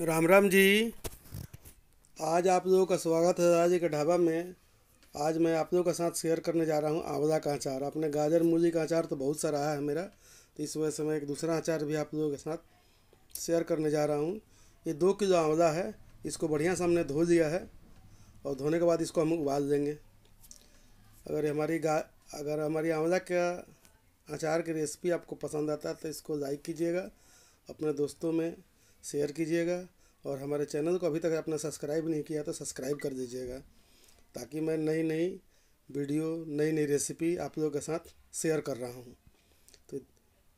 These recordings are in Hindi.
तो राम राम जी आज आप लोगों का स्वागत है राजे के ढाबा में आज मैं आप लोगों के साथ शेयर करने जा रहा हूँ आंवला का अचार आपने गाजर मूली का अचार तो बहुत सारा आया है मेरा तो इस वजह से मैं एक दूसरा अचार भी आप लोगों के साथ शेयर करने जा रहा हूँ ये दो किलो आंवला है इसको बढ़िया से हमने धो लिया है और धोने के बाद इसको हम उबाल देंगे अगर हमारी गा अगर हमारी आंवला का अचार की रेसिपी आपको पसंद आता है तो इसको लाइक कीजिएगा अपने दोस्तों में शेयर कीजिएगा और हमारे चैनल को अभी तक आपने सब्सक्राइब नहीं किया तो सब्सक्राइब कर दीजिएगा ताकि मैं नई नई वीडियो नई नई रेसिपी आप लोगों के साथ शेयर कर रहा हूँ तो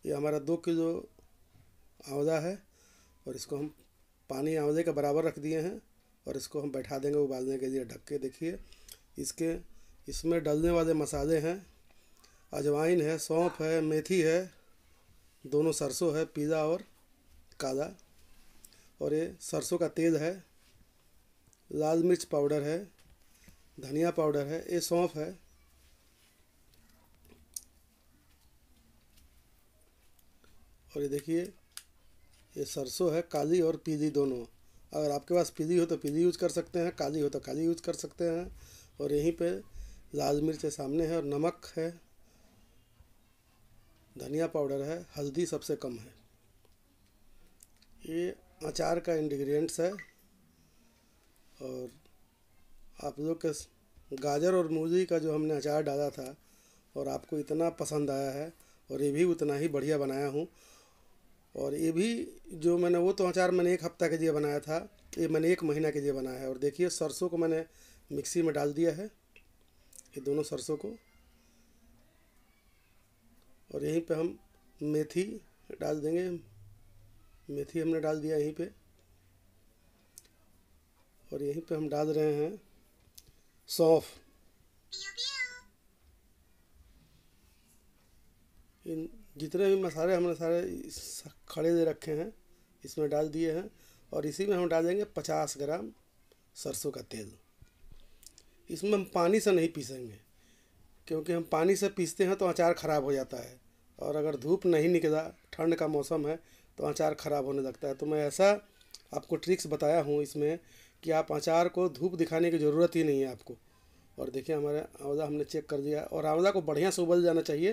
ये हमारा दो किलो आंवला है और इसको हम पानी आंवले के बराबर रख दिए हैं और इसको हम बैठा देंगे उबालने के लिए ढक के देखिए इसके इसमें डलने वाले मसाले हैं अजवाइन है सौंफ है मेथी है दोनों सरसों है पीला और काला और ये सरसों का तेल है लाल मिर्च पाउडर है धनिया पाउडर है ये सौंफ है और ये देखिए ये सरसों है काली और पीली दोनों अगर आपके पास पीली हो तो पीली यूज़ कर सकते हैं काली हो तो काली यूज़ कर सकते हैं और यहीं पे लाल मिर्च सामने है और नमक है धनिया पाउडर है हल्दी सबसे कम है ये अचार का इंग्रेडिएंट्स है और आप लोग के गाजर और मूली का जो हमने अचार डाला था और आपको इतना पसंद आया है और ये भी उतना ही बढ़िया बनाया हूँ और ये भी जो मैंने वो तो अचार मैंने एक हफ्ता के लिए बनाया था ये मैंने एक महीना के लिए बनाया है और देखिए सरसों को मैंने मिक्सी में डाल दिया है ये दोनों सरसों को और यहीं पे हम मेथी डाल देंगे मेथी हमने डाल दिया यहीं पे और यहीं पे हम डाल रहे हैं सौंफ इन जितने भी मसाले हमने सारे खड़े दे रखे हैं इसमें डाल दिए हैं और इसी में हम डालेंगे पचास ग्राम सरसों का तेल इसमें हम पानी से नहीं पीसेंगे क्योंकि हम पानी से पीसते हैं तो अचार ख़राब हो जाता है और अगर धूप नहीं निकला ठंड का मौसम है तो अचार ख़राब होने लगता है तो मैं ऐसा आपको ट्रिक्स बताया हूँ इसमें कि आप अचार को धूप दिखाने की ज़रूरत ही नहीं है आपको और देखिए हमारे आंवला हमने चेक कर दिया और आंवला को बढ़िया से उबल जाना चाहिए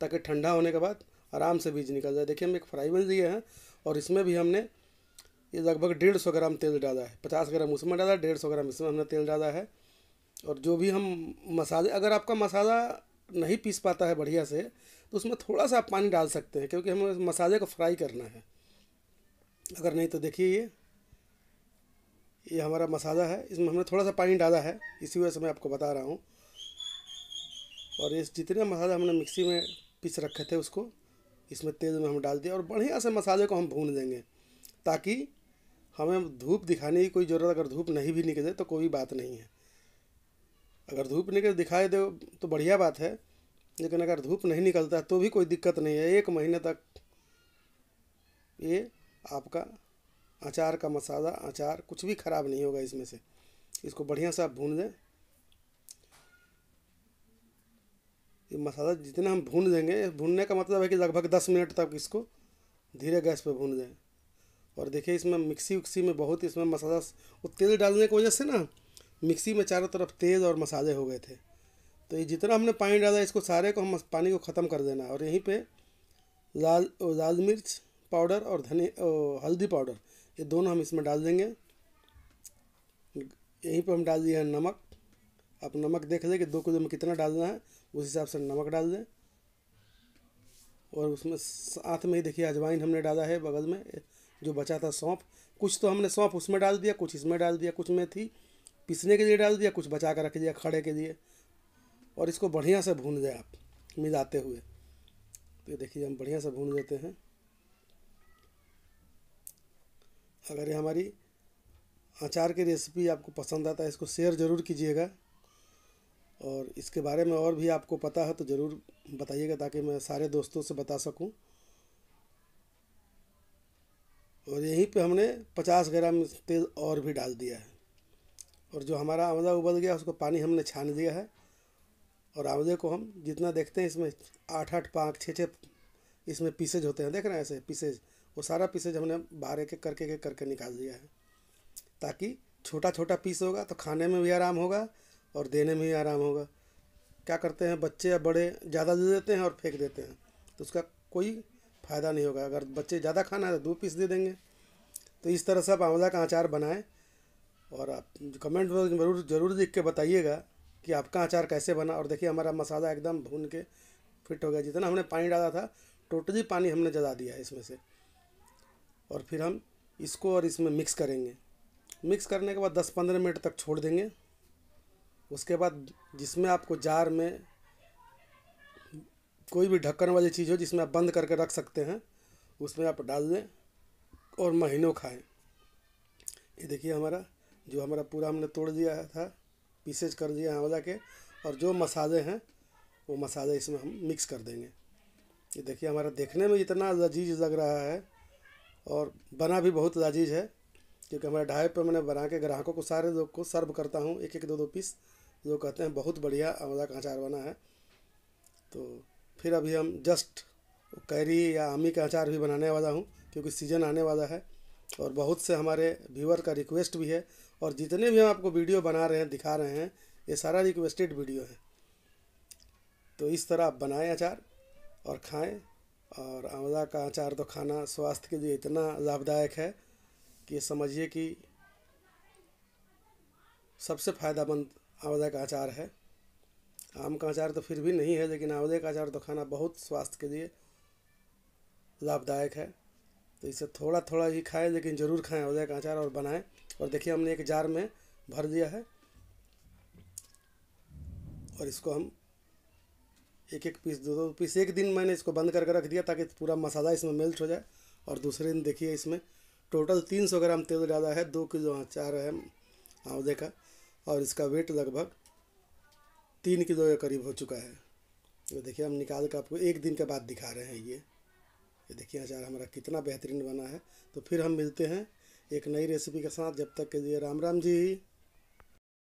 ताकि ठंडा होने के बाद आराम से बीज निकल जाए देखिए हम एक फ्राई बन दिए हैं और इसमें भी हमने ये लगभग डेढ़ सौ ग्राम तेल डाला है पचास ग्राम उसमें डाला डेढ़ सौ ग्राम इसमें हमने तेल डाला है और जो भी हम मसाले अगर आपका मसाला नहीं पीस पाता है बढ़िया से तो उसमें थोड़ा सा आप पानी डाल सकते हैं क्योंकि हमें मसाले को फ्राई करना है अगर नहीं तो देखिए ये ये हमारा मसाला है इसमें हमने थोड़ा सा पानी डाला है इसी वजह से मैं आपको बता रहा हूँ और ये जितने मसाले हमने मिक्सी में पीस रखे थे उसको इसमें तेल में हम डाल दिया और बढ़िया से मसाले को हम भून देंगे ताकि हमें धूप दिखाने की कोई ज़रूरत अगर धूप नहीं भी निकले तो कोई बात नहीं है अगर धूप निकले दिखाई दे तो बढ़िया बात है लेकिन अगर धूप नहीं निकलता तो भी कोई दिक्कत नहीं है एक महीने तक ये आपका अचार का मसाला अचार कुछ भी ख़राब नहीं होगा इसमें से इसको बढ़िया से आप भून दें ये मसाला जितना हम भून देंगे भूनने का मतलब है कि लगभग दस मिनट तक इसको धीरे गैस पर भून दें और देखिए इसमें मिक्सी उक्सी में बहुत इसमें मसाला वो तेल डालने की वजह से ना मिक्सी में चारों तरफ तेज और मसाले हो गए थे तो ये जितना हमने पानी डाला इसको सारे को हम पानी को ख़त्म कर देना है और यहीं पे लाल लाल मिर्च पाउडर और धनी हल्दी पाउडर ये दोनों हम इसमें डाल देंगे यहीं पर हम डाल दिए हैं नमक आप नमक देख लें कि दो किलो में कितना डालना है उस हिसाब से नमक डाल दें और उसमें साथ में ही देखिए अजवाइन हमने डाला है बगल में जो बचा था सौंप कुछ तो हमने सौंप उसमें डाल दिया कुछ इसमें डाल दिया कुछ में थी पिसने के लिए डाल दिया कुछ बचा कर रख दिया खड़े के लिए और इसको बढ़िया से भून जाए आप मिलाते हुए तो ये देखिए हम बढ़िया से भून देते हैं अगर ये हमारी अचार की रेसिपी आपको पसंद आता है इसको शेयर ज़रूर कीजिएगा और इसके बारे में और भी आपको पता है तो ज़रूर बताइएगा ताकि मैं सारे दोस्तों से बता सकूं और यहीं पे हमने 50 ग्राम तेल और भी डाल दिया है और जो हमारा आमला उबल गया उसको पानी हमने छान दिया है और आंवले को हम जितना देखते हैं इसमें आठ आठ पाँच छः छः इसमें पीसेज होते हैं देख रहे हैं ऐसे पीसेज वो सारा पीसेज हमने बाहर एक करके के करके निकाल दिया है ताकि छोटा छोटा पीस होगा तो खाने में भी आराम होगा और देने में भी आराम होगा क्या करते हैं बच्चे या बड़े ज़्यादा दे देते हैं और फेंक देते हैं तो उसका कोई फ़ायदा नहीं होगा अगर बच्चे ज़्यादा खाना है तो दो पीस दे देंगे तो इस तरह से आप आंवला का अचार बनाएं और आप कमेंट में ज़रूर ज़रूर लिख के बताइएगा कि आपका अचार कैसे बना और देखिए हमारा मसाला एकदम भून के फिट हो गया जितना हमने पानी डाला था टोटली पानी हमने जला दिया है इसमें से और फिर हम इसको और इसमें मिक्स करेंगे मिक्स करने के बाद दस पंद्रह मिनट तक छोड़ देंगे उसके बाद जिसमें आपको जार में कोई भी ढक्कन वाली चीज़ हो जिसमें आप बंद करके रख सकते हैं उसमें आप डाल दें और महीनों खाएं ये देखिए हमारा जो हमारा पूरा हमने तोड़ दिया था पीसेज कर दिया यहाँ वजा के और जो मसाले हैं वो मसाले इसमें हम मिक्स कर देंगे ये देखिए हमारा देखने में इतना लजीज लग रहा है और बना भी बहुत लजीज है क्योंकि हमारे ढाई पर मैंने बना के ग्राहकों को सारे लोग को सर्व करता हूँ एक एक दो दो पीस जो कहते हैं बहुत बढ़िया आंवला का अचार बना है तो फिर अभी हम जस्ट कैरी या आमी का अचार भी बनाने वाला हूँ क्योंकि सीज़न आने वाला है और बहुत से हमारे व्यूअर का रिक्वेस्ट भी है और जितने भी हम आपको वीडियो बना रहे हैं दिखा रहे हैं ये सारा रिक्वेस्टेड वीडियो है तो इस तरह आप बनाएं अचार और खाएं और आंवला का अचार तो खाना स्वास्थ्य के लिए इतना लाभदायक है कि समझिए कि सबसे फ़ायदेमंद आंवला का अचार है आम का अचार तो फिर भी नहीं है लेकिन आंवले का अचार तो खाना बहुत स्वास्थ्य के लिए लाभदायक है तो इसे थोड़ा थोड़ा ही खाएं लेकिन ज़रूर खाएं आंवले का अचार और बनाएं और देखिए हमने एक जार में भर दिया है और इसको हम एक एक पीस दो दो पीस एक दिन मैंने इसको बंद करके रख दिया ताकि पूरा मसाला इसमें मेल्ट हो जाए और दूसरे दिन देखिए इसमें टोटल तीन सौ ग्राम तेल ज़्यादा है दो किलो चार है आउदे हाँ, का और इसका वेट लगभग तीन किलो के करीब हो चुका है ये देखिए हम निकाल कर आपको एक दिन के बाद दिखा रहे हैं ये ये देखिए अचार हमारा कितना बेहतरीन बना है तो फिर हम मिलते हैं एक नई रेसिपी के साथ जब तक के लिए राम राम जी